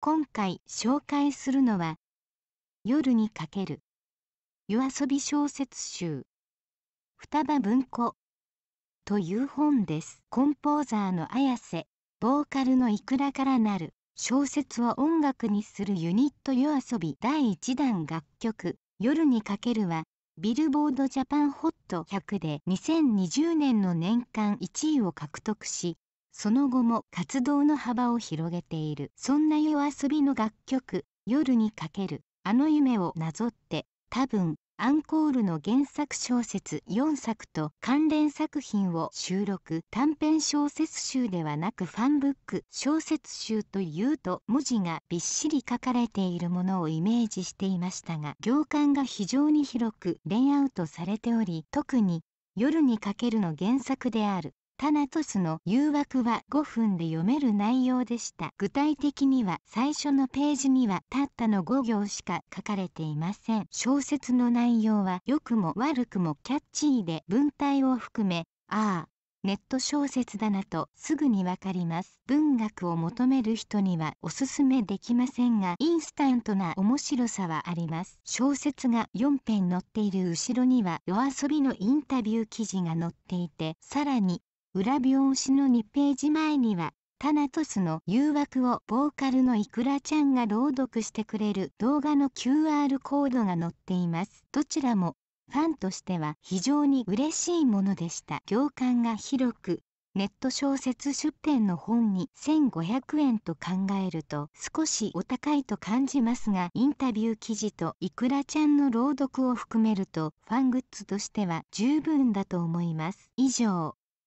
今回紹介するのは「夜にかける夜遊び小説集双葉文庫」という本ですコンポーザーの綾瀬ボーカルのいくらからなる小説を音楽にするユニット夜遊び第1弾楽曲「夜にかけるは」はビルボードジャパンホット100で2020年の年間1位を獲得しその後も活動の幅を広げているそんな夜遊びの楽曲「夜にかけるあの夢」をなぞって多分アンコールの原作小説4作と関連作品を収録短編小説集ではなくファンブック小説集というと文字がびっしり書かれているものをイメージしていましたが行間が非常に広くレイアウトされており特に「夜にかける」の原作であるタナトスの誘惑は5分で読める内容でした。具体的には最初のページにはたったの5行しか書かれていません。小説の内容は良くも悪くもキャッチーで文体を含め、ああ、ネット小説だなとすぐにわかります。文学を求める人にはおすすめできませんが、インスタントな面白さはあります。小説が4編載っている後ろには夜遊びのインタビュー記事が載っていて、さらに裏表紙の2ページ前にはタナトスの誘惑をボーカルのいくらちゃんが朗読してくれる動画の QR コードが載っています。どちらもファンとしては非常に嬉しいものでした。行間が広く、ネット小説出版の本に1500円と考えると少しお高いと感じますが、インタビュー記事といくらちゃんの朗読を含めるとファングッズとしては十分だと思います。以上。